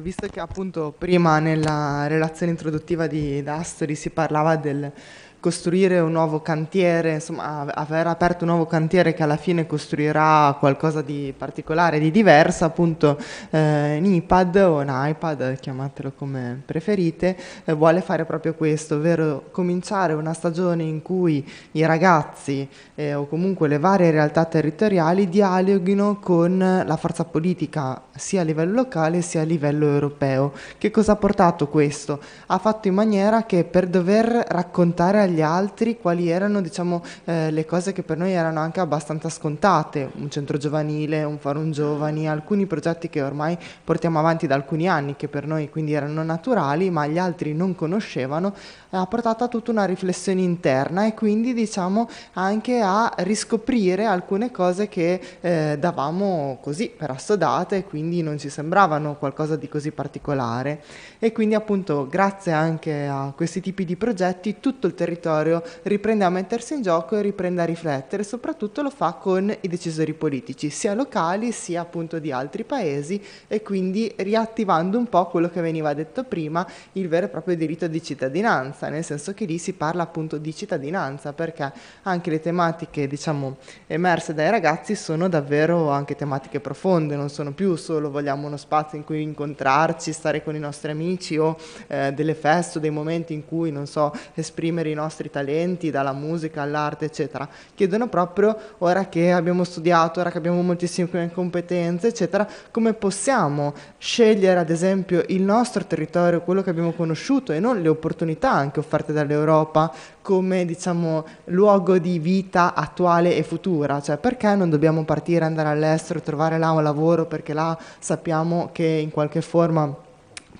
Visto che appunto prima nella relazione introduttiva di D'Astori si parlava del costruire un nuovo cantiere, insomma aver aperto un nuovo cantiere che alla fine costruirà qualcosa di particolare, di diverso, appunto eh, in iPad o un iPad, chiamatelo come preferite, eh, vuole fare proprio questo, ovvero cominciare una stagione in cui i ragazzi eh, o comunque le varie realtà territoriali dialoghino con la forza politica sia a livello locale sia a livello europeo. Che cosa ha portato questo? Ha fatto in maniera che per dover raccontare agli agli altri quali erano diciamo, eh, le cose che per noi erano anche abbastanza scontate, un centro giovanile, un Forum Giovani, alcuni progetti che ormai portiamo avanti da alcuni anni che per noi quindi erano naturali ma gli altri non conoscevano, ha portato a tutta una riflessione interna e quindi diciamo anche a riscoprire alcune cose che eh, davamo così per assodate e quindi non ci sembravano qualcosa di così particolare e quindi appunto grazie anche a questi tipi di progetti tutto il territorio territorio, riprende a mettersi in gioco e riprende a riflettere, soprattutto lo fa con i decisori politici, sia locali sia appunto di altri paesi e quindi riattivando un po' quello che veniva detto prima, il vero e proprio diritto di cittadinanza, nel senso che lì si parla appunto di cittadinanza perché anche le tematiche diciamo emerse dai ragazzi sono davvero anche tematiche profonde, non sono più solo vogliamo uno spazio in cui incontrarci, stare con i nostri amici o eh, delle feste, dei momenti in cui non so esprimere i nostri nostri talenti, dalla musica all'arte, eccetera. Chiedono proprio ora che abbiamo studiato, ora che abbiamo moltissime competenze, eccetera, come possiamo scegliere ad esempio il nostro territorio, quello che abbiamo conosciuto e non le opportunità anche offerte dall'Europa come diciamo luogo di vita attuale e futura, cioè perché non dobbiamo partire, andare all'estero, trovare là un lavoro perché là sappiamo che in qualche forma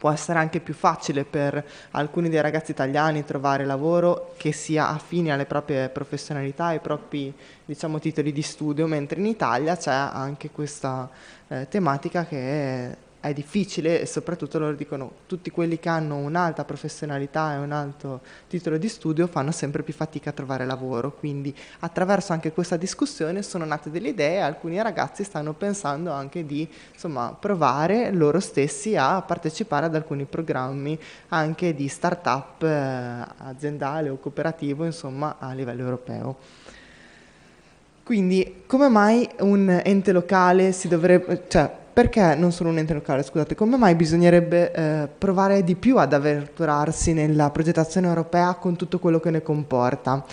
può essere anche più facile per alcuni dei ragazzi italiani trovare lavoro che sia affine alle proprie professionalità, ai propri diciamo, titoli di studio, mentre in Italia c'è anche questa eh, tematica che è è difficile e soprattutto loro dicono tutti quelli che hanno un'alta professionalità e un alto titolo di studio fanno sempre più fatica a trovare lavoro, quindi attraverso anche questa discussione sono nate delle idee, e alcuni ragazzi stanno pensando anche di insomma, provare loro stessi a partecipare ad alcuni programmi anche di start-up eh, aziendale o cooperativo insomma, a livello europeo. Quindi come mai un ente locale si dovrebbe, cioè perché non solo un ente locale, scusate, come mai bisognerebbe eh, provare di più ad avventurarsi nella progettazione europea con tutto quello che ne comporta?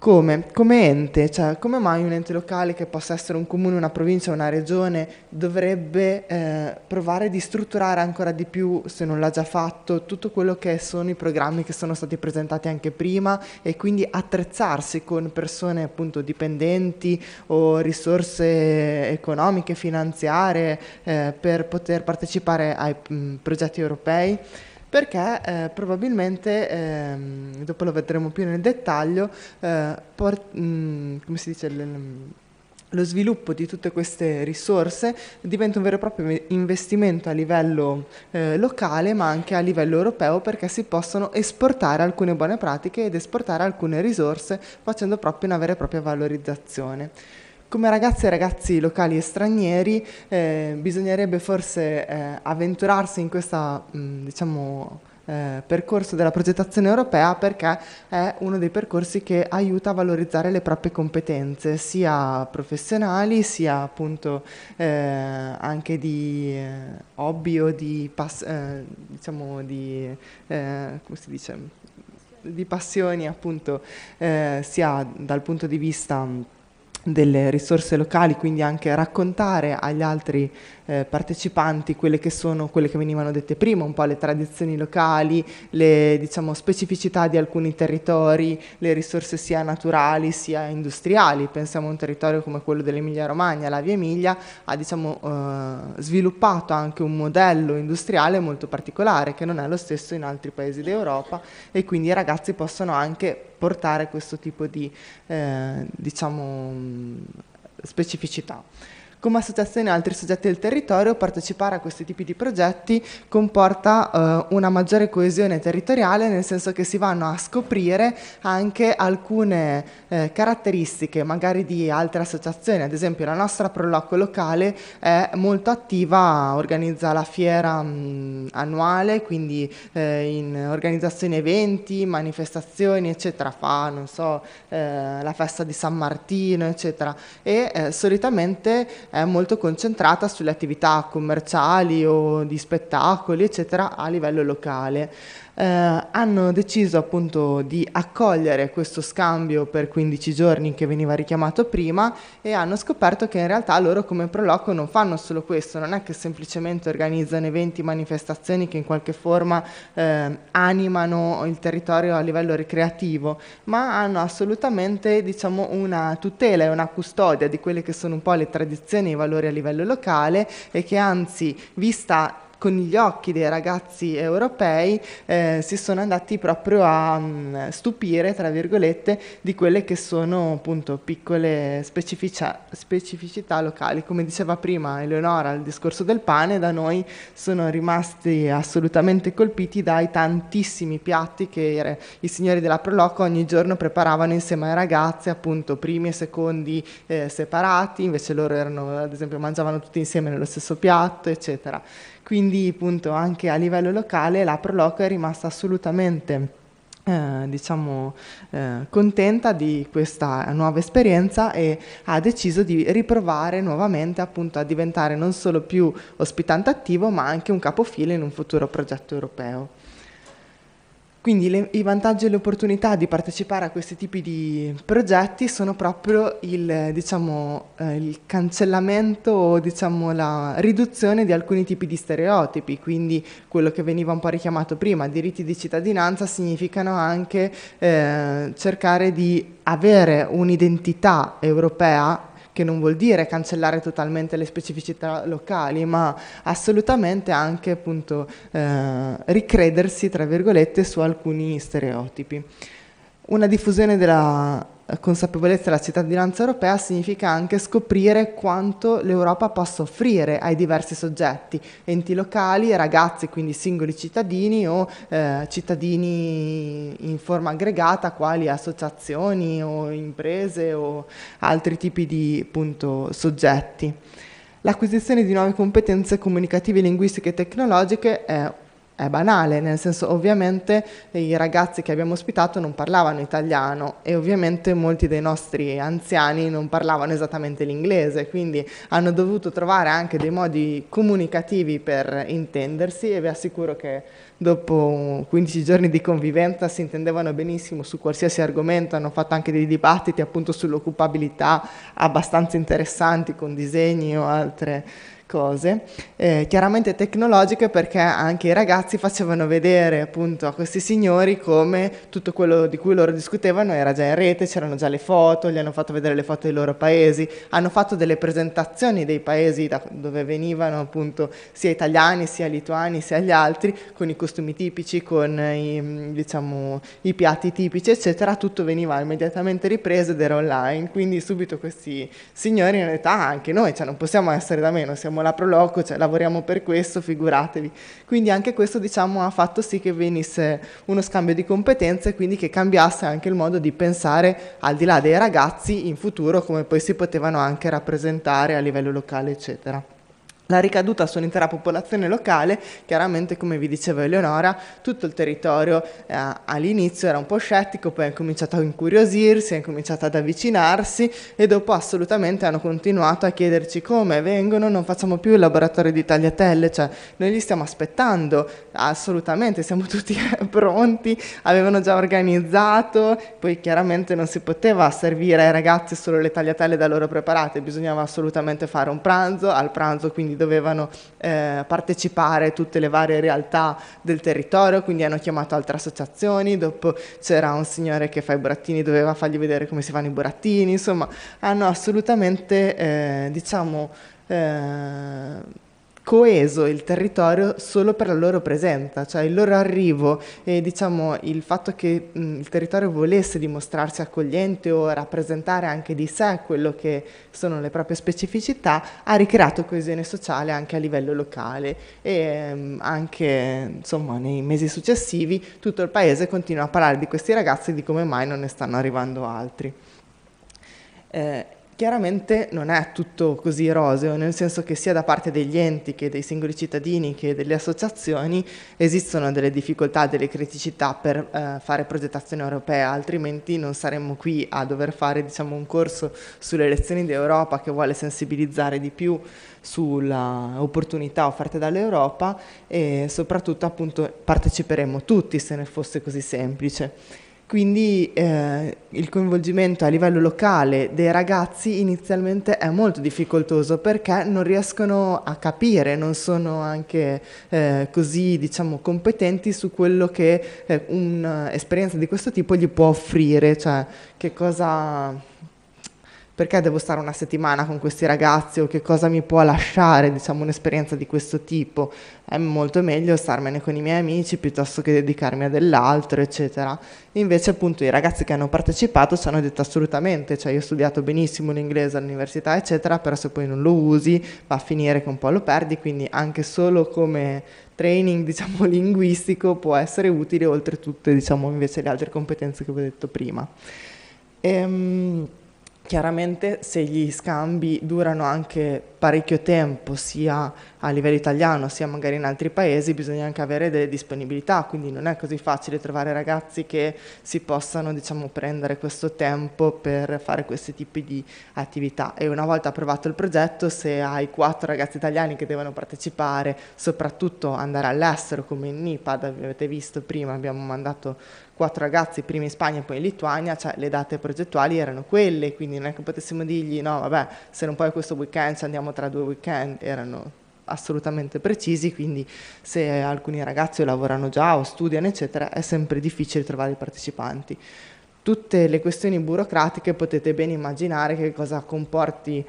Come? Come ente, cioè come mai un ente locale che possa essere un comune, una provincia, una regione dovrebbe eh, provare di strutturare ancora di più, se non l'ha già fatto, tutto quello che sono i programmi che sono stati presentati anche prima e quindi attrezzarsi con persone appunto dipendenti o risorse economiche, finanziarie eh, per poter partecipare ai mh, mm, progetti europei? perché eh, probabilmente, eh, dopo lo vedremo più nel dettaglio, eh, port- mh, mm, come si dice... L- l- lo sviluppo di tutte queste risorse diventa un vero e proprio investimento a livello eh, locale ma anche a livello europeo perché si possono esportare alcune buone pratiche ed esportare alcune risorse facendo proprio una vera e propria valorizzazione. Come ragazze e ragazzi locali e stranieri eh, bisognerebbe forse eh, avventurarsi in questo mm, diciamo, eh, percorso della progettazione europea perché è uno dei percorsi che aiuta a valorizzare le proprie competenze sia professionali sia appunto eh, anche di eh, hobby o di, eh, diciamo di, di passioni appunto sia dal punto di vista mm, delle risorse locali, quindi anche raccontare agli altri eh, partecipanti quelle che sono quelle che venivano dette prima, un po' le tradizioni locali, le diciamo, specificità di alcuni territori, le risorse sia naturali sia industriali. Pensiamo a un territorio come quello dell'Emilia Romagna, la Via Emilia, ha diciamo, eh, sviluppato anche un modello industriale molto particolare che non è lo stesso in altri paesi d'Europa e quindi i ragazzi possono anche portare questo tipo di eh, diciamo, mm, specificità. Come associazione e altri soggetti del territorio partecipare a questi tipi di progetti comporta eh, una maggiore coesione territoriale, nel senso che si vanno a scoprire anche alcune eh, caratteristiche magari di altre associazioni, ad esempio la nostra Prolocco locale è molto attiva, organizza la fiera mh, mm, annuale, quindi eh, in organizzazioni eventi, manifestazioni, eccetera, fa, non so, eh, la festa di San Martino, eccetera, e eh, solitamente è molto concentrata sulle attività commerciali o di spettacoli, eccetera, a livello locale. Eh, hanno deciso appunto di accogliere questo scambio per 15 giorni che veniva richiamato prima e hanno scoperto che in realtà loro come Proloco non fanno solo questo, non è che semplicemente organizzano eventi, manifestazioni che in qualche forma eh, animano il territorio a livello ricreativo, ma hanno assolutamente diciamo, una tutela e una custodia di quelle che sono un po' le tradizioni e i valori a livello locale e che anzi vista con gli occhi dei ragazzi europei eh, si sono andati proprio a mh, mm, stupire, tra virgolette, di quelle che sono appunto piccole specificità locali. Come diceva prima Eleonora, al discorso del pane, da noi sono rimasti assolutamente colpiti dai tantissimi piatti che era, i signori della Proloco ogni giorno preparavano insieme ai ragazzi, appunto primi e secondi eh, separati, invece loro erano, ad esempio, mangiavano tutti insieme nello stesso piatto, eccetera. Quindi appunto anche a livello locale la Proloco è rimasta assolutamente eh, diciamo eh, contenta di questa nuova esperienza e ha deciso di riprovare nuovamente appunto a diventare non solo più ospitante attivo ma anche un capofile in un futuro progetto europeo. Quindi le, i vantaggi e le opportunità di partecipare a questi tipi di progetti sono proprio il, diciamo, eh, il cancellamento o diciamo, la riduzione di alcuni tipi di stereotipi, quindi quello che veniva un po' richiamato prima, diritti di cittadinanza significano anche eh, cercare di avere un'identità europea che non vuol dire cancellare totalmente le specificità locali, ma assolutamente anche appunto eh, ricredersi, tra virgolette, su alcuni stereotipi. Una diffusione della consapevolezza della cittadinanza europea significa anche scoprire quanto l'Europa possa offrire ai diversi soggetti, enti locali, ragazzi, quindi singoli cittadini o eh, cittadini in forma aggregata, quali associazioni o imprese o altri tipi di appunto, soggetti. L'acquisizione di nuove competenze comunicative, linguistiche e tecnologiche è è banale, nel senso ovviamente i ragazzi che abbiamo ospitato non parlavano italiano e ovviamente molti dei nostri anziani non parlavano esattamente l'inglese, quindi hanno dovuto trovare anche dei modi comunicativi per intendersi e vi assicuro che dopo 15 giorni di convivenza si intendevano benissimo su qualsiasi argomento, hanno fatto anche dei dibattiti appunto sull'occupabilità abbastanza interessanti con disegni o altre cose, eh, chiaramente tecnologiche perché anche i ragazzi facevano vedere appunto a questi signori come tutto quello di cui loro discutevano era già in rete, c'erano già le foto, gli hanno fatto vedere le foto dei loro paesi, hanno fatto delle presentazioni dei paesi da dove venivano appunto sia italiani sia lituani sia gli altri con i costumi tipici, con i, diciamo, i piatti tipici eccetera, tutto veniva immediatamente ripreso ed era online, quindi subito questi signori hanno detto ah anche noi, cioè non possiamo essere da meno, siamo benissimo, la Proloco, cioè, lavoriamo per questo, figuratevi. Quindi anche questo diciamo, ha fatto sì che venisse uno scambio di competenze e quindi che cambiasse anche il modo di pensare al di là dei ragazzi in futuro come poi si potevano anche rappresentare a livello locale, eccetera la ricaduta sull'intera popolazione locale, chiaramente come vi diceva Eleonora, tutto il territorio eh, all'inizio era un po' scettico, poi ha cominciato a incuriosirsi, ha cominciato ad avvicinarsi e dopo assolutamente hanno continuato a chiederci come vengono, non facciamo più il laboratorio di tagliatelle, cioè noi li stiamo aspettando, assolutamente, siamo tutti pronti, avevano già organizzato, poi chiaramente non si poteva servire ai ragazzi solo le tagliatelle da loro preparate, bisognava assolutamente fare un pranzo, al pranzo quindi dovevano eh, partecipare tutte le varie realtà del territorio, quindi hanno chiamato altre associazioni, dopo c'era un signore che fa i burattini, doveva fargli vedere come si fanno i burattini, insomma hanno assolutamente eh, diciamo... Eh, coeso il territorio solo per la loro presenza, cioè il loro arrivo e diciamo il fatto che mh, mm, il territorio volesse dimostrarsi accogliente o rappresentare anche di sé quello che sono le proprie specificità ha ricreato coesione sociale anche a livello locale e mh, mm, anche insomma nei mesi successivi tutto il paese continua a parlare di questi ragazzi e di come mai non ne stanno arrivando altri. Eh, Chiaramente non è tutto così roseo, nel senso che sia da parte degli enti che dei singoli cittadini che delle associazioni esistono delle difficoltà, delle criticità per eh, fare progettazione europea, altrimenti non saremmo qui a dover fare diciamo, un corso sulle elezioni d'Europa che vuole sensibilizzare di più sulle opportunità offerte dall'Europa e soprattutto appunto parteciperemo tutti se ne fosse così semplice. Quindi eh, il coinvolgimento a livello locale dei ragazzi inizialmente è molto difficoltoso perché non riescono a capire, non sono anche eh, così diciamo, competenti su quello che eh, un'esperienza di questo tipo gli può offrire, cioè che cosa perché devo stare una settimana con questi ragazzi o che cosa mi può lasciare diciamo, un'esperienza di questo tipo, è molto meglio starmene con i miei amici piuttosto che dedicarmi a dell'altro, eccetera. Invece appunto i ragazzi che hanno partecipato ci hanno detto assolutamente, cioè io ho studiato benissimo l'inglese all'università, eccetera, però se poi non lo usi va a finire che un po' lo perdi, quindi anche solo come training diciamo linguistico può essere utile oltre tutte diciamo invece le altre competenze che vi ho detto prima. Ehm... Chiaramente se gli scambi durano anche parecchio tempo, sia a livello italiano sia magari in altri paesi, bisogna anche avere delle disponibilità, quindi non è così facile trovare ragazzi che si possano diciamo, prendere questo tempo per fare questi tipi di attività. E una volta approvato il progetto, se hai quattro ragazzi italiani che devono partecipare, soprattutto andare all'estero come in NIPAD, avete visto prima, abbiamo mandato quattro ragazzi, prima in Spagna e poi in Lituania, cioè le date progettuali erano quelle, quindi non è che potessimo dirgli no, vabbè, se non poi questo weekend ci andiamo tra due weekend, erano assolutamente precisi, quindi se alcuni ragazzi lavorano già o studiano, eccetera, è sempre difficile trovare i partecipanti. Tutte le questioni burocratiche potete bene immaginare che cosa comporti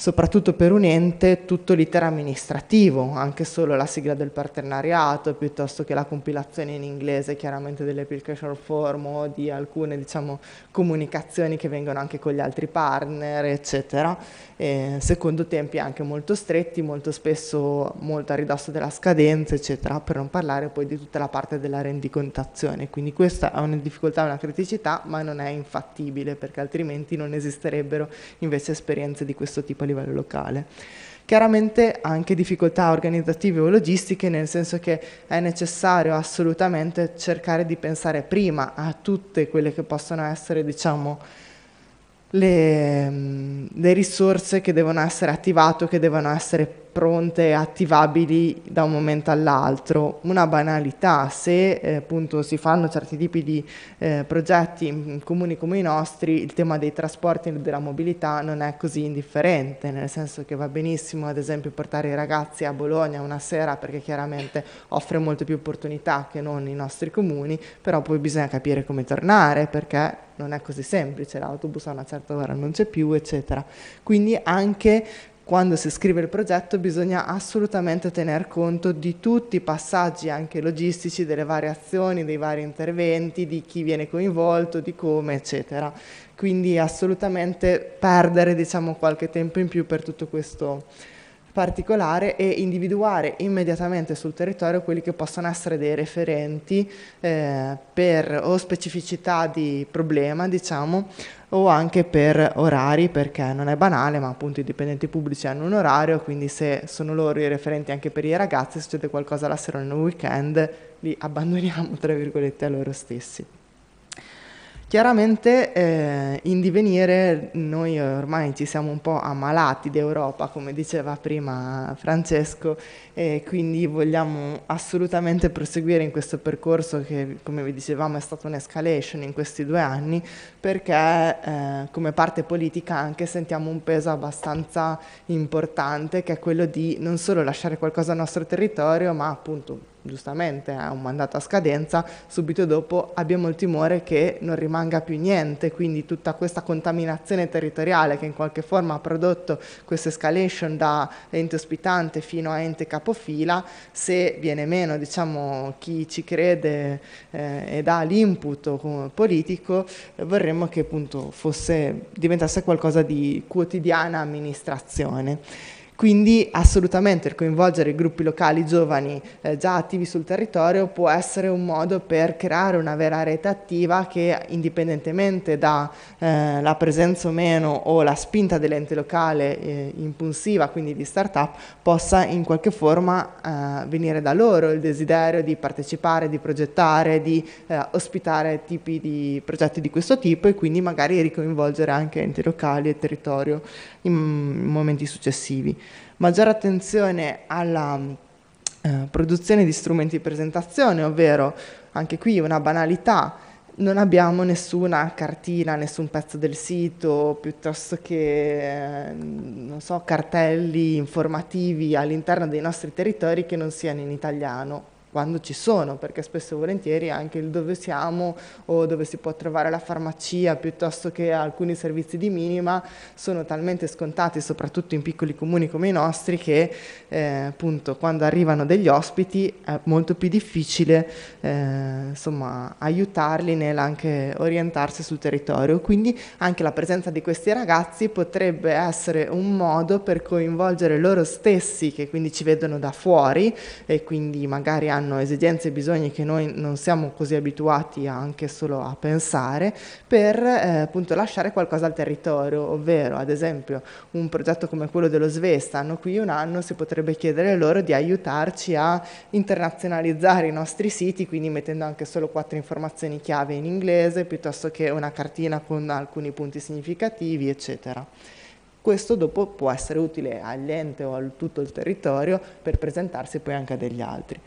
soprattutto per un ente, tutto l'iter amministrativo, anche solo la sigla del partenariato, piuttosto che la compilazione in inglese chiaramente delle application form o di alcune diciamo, comunicazioni che vengono anche con gli altri partner, eccetera, eh, secondo tempi anche molto stretti, molto spesso molto a ridosso della scadenza, eccetera, per non parlare poi di tutta la parte della rendicontazione. Quindi questa è una difficoltà, una criticità, ma non è infattibile, perché altrimenti non esisterebbero invece esperienze di questo tipo livello locale. Chiaramente anche difficoltà organizzative o logistiche, nel senso che è necessario assolutamente cercare di pensare prima a tutte quelle che possono essere, diciamo, le, mm, le risorse che devono essere attivate, che devono essere pronte e attivabili da un momento all'altro. Una banalità, se eh, appunto si fanno certi tipi di eh, progetti in comuni come i nostri, il tema dei trasporti e della mobilità non è così indifferente, nel senso che va benissimo ad esempio portare i ragazzi a Bologna una sera perché chiaramente offre molte più opportunità che non i nostri comuni, però poi bisogna capire come tornare perché non è così semplice, l'autobus a una certa ora non c'è più, eccetera. Quindi anche quando si scrive il progetto bisogna assolutamente tener conto di tutti i passaggi anche logistici, delle variazioni, dei vari interventi, di chi viene coinvolto, di come, eccetera. Quindi assolutamente perdere diciamo, qualche tempo in più per tutto questo particolare e individuare immediatamente sul territorio quelli che possono essere dei referenti eh, per o specificità di problema, diciamo, o anche per orari perché non è banale ma appunto i dipendenti pubblici hanno un orario quindi se sono loro i referenti anche per i ragazzi succede qualcosa la sera o nel weekend li abbandoniamo tra virgolette a loro stessi. Chiaramente eh, in divenire noi ormai ci siamo un po' ammalati d'Europa, come diceva prima Francesco, e quindi vogliamo assolutamente proseguire in questo percorso che, come vi dicevamo, è stato un'escalation in questi due anni, perché eh, come parte politica anche sentiamo un peso abbastanza importante, che è quello di non solo lasciare qualcosa al nostro territorio, ma appunto giustamente ha un mandato a scadenza, subito dopo abbiamo il timore che non rimanga più niente, quindi tutta questa contaminazione territoriale che in qualche forma ha prodotto questa escalation da ente ospitante fino a ente capofila, se viene meno diciamo, chi ci crede eh, e dà l'input politico, vorremmo che appunto fosse, diventasse qualcosa di quotidiana amministrazione. Quindi assolutamente il coinvolgere gruppi locali giovani eh, già attivi sul territorio può essere un modo per creare una vera rete attiva che indipendentemente dalla eh, presenza o meno o la spinta dell'ente locale eh, impulsiva, quindi di start-up, possa in qualche forma eh, venire da loro il desiderio di partecipare, di progettare, di eh, ospitare tipi di progetti di questo tipo e quindi magari ricoinvolgere anche enti locali e territorio in, in momenti successivi maggiore attenzione alla mm, eh, produzione di strumenti di presentazione, ovvero anche qui una banalità, non abbiamo nessuna cartina, nessun pezzo del sito, piuttosto che eh, non so, cartelli informativi all'interno dei nostri territori che non siano in italiano quando ci sono, perché spesso e volentieri anche il dove siamo o dove si può trovare la farmacia piuttosto che alcuni servizi di minima sono talmente scontati, soprattutto in piccoli comuni come i nostri, che eh, appunto quando arrivano degli ospiti è molto più difficile eh, insomma, aiutarli anche orientarsi sul territorio. Quindi anche la presenza di questi ragazzi potrebbe essere un modo per coinvolgere loro stessi, che quindi ci vedono da fuori e quindi magari anche hanno esigenze e bisogni che noi non siamo così abituati anche solo a pensare, per eh, appunto lasciare qualcosa al territorio, ovvero ad esempio un progetto come quello dello SVE, stanno qui un anno, si potrebbe chiedere loro di aiutarci a internazionalizzare i nostri siti, quindi mettendo anche solo quattro informazioni chiave in inglese, piuttosto che una cartina con alcuni punti significativi, eccetera. Questo dopo può essere utile all'ente o a tutto il territorio per presentarsi poi anche a degli altri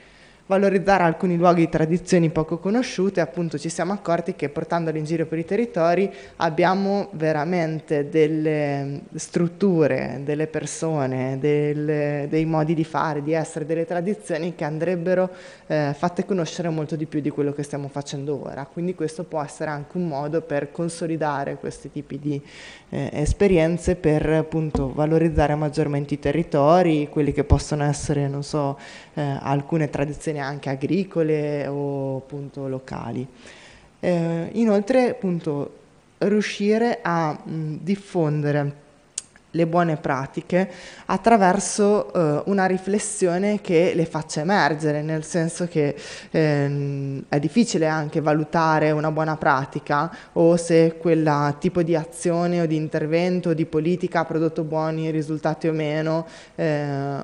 valorizzare alcuni luoghi e tradizioni poco conosciute, appunto ci siamo accorti che portandoli in giro per i territori abbiamo veramente delle strutture, delle persone, delle, dei modi di fare, di essere, delle tradizioni che andrebbero eh, fatte conoscere molto di più di quello che stiamo facendo ora. Quindi questo può essere anche un modo per consolidare questi tipi di eh, esperienze, per appunto valorizzare maggiormente i territori, quelli che possono essere, non so, eh, alcune tradizioni produzioni anche agricole o appunto locali. Eh, inoltre appunto riuscire a mh, diffondere le buone pratiche attraverso eh, una riflessione che le faccia emergere, nel senso che ehm, è difficile anche valutare una buona pratica o se quel tipo di azione o di intervento o di politica ha prodotto buoni risultati o meno, eh,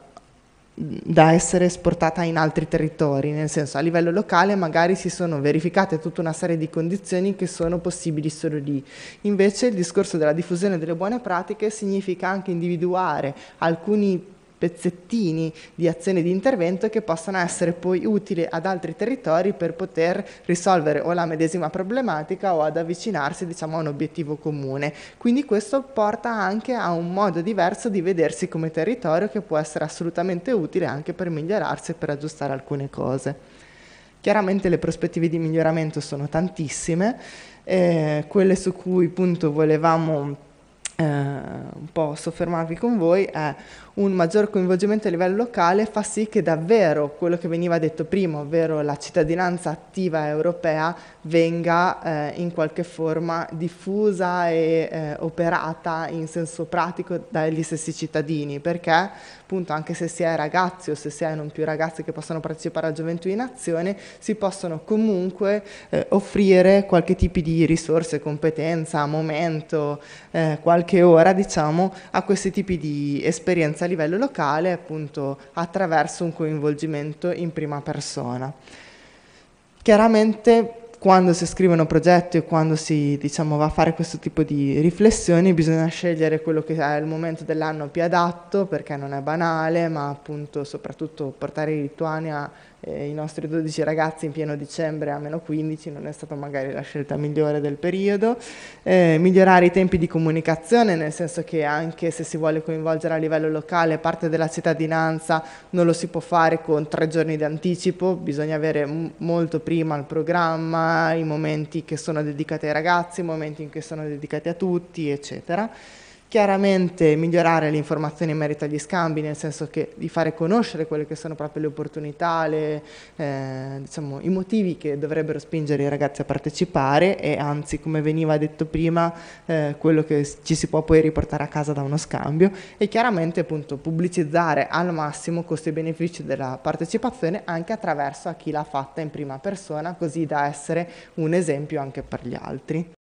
da essere esportata in altri territori, nel senso a livello locale magari si sono verificate tutta una serie di condizioni che sono possibili solo lì. Invece il discorso della diffusione delle buone pratiche significa anche individuare alcuni pezzettini di azioni di intervento che possono essere poi utili ad altri territori per poter risolvere o la medesima problematica o ad avvicinarsi diciamo, a un obiettivo comune. Quindi questo porta anche a un modo diverso di vedersi come territorio che può essere assolutamente utile anche per migliorarsi e per aggiustare alcune cose. Chiaramente le prospettive di miglioramento sono tantissime, eh, quelle su cui appunto volevamo eh, un po' soffermarvi con voi, è un maggior coinvolgimento a livello locale fa sì che davvero quello che veniva detto prima, ovvero la cittadinanza attiva europea, venga eh, in qualche forma diffusa e eh, operata in senso pratico dagli stessi cittadini, perché appunto anche se si è ragazzi o se si è non più ragazzi che possono partecipare alla gioventù in azione, si possono comunque eh, offrire qualche tipo di risorse, competenza, momento, eh, qualche ora diciamo a questi tipi di esperienze a livello locale appunto attraverso un coinvolgimento in prima persona. Chiaramente quando si scrivono progetti o quando si diciamo, va a fare questo tipo di riflessioni bisogna scegliere quello che è il momento dell'anno più adatto perché non è banale, ma appunto soprattutto portare in Lituania eh, i nostri 12 ragazzi in pieno dicembre a meno 15 non è stata magari la scelta migliore del periodo, eh, migliorare i tempi di comunicazione nel senso che anche se si vuole coinvolgere a livello locale parte della cittadinanza non lo si può fare con tre giorni di anticipo, bisogna avere molto prima il programma, i momenti che sono dedicati ai ragazzi, i momenti in cui sono dedicati a tutti eccetera chiaramente migliorare le informazioni in merito agli scambi, nel senso che di fare conoscere quelle che sono proprio le opportunità, le, eh, diciamo, i motivi che dovrebbero spingere i ragazzi a partecipare e anzi, come veniva detto prima, eh, quello che ci si può poi riportare a casa da uno scambio e chiaramente appunto pubblicizzare al massimo costi e benefici della partecipazione anche attraverso a chi l'ha fatta in prima persona, così da essere un esempio anche per gli altri.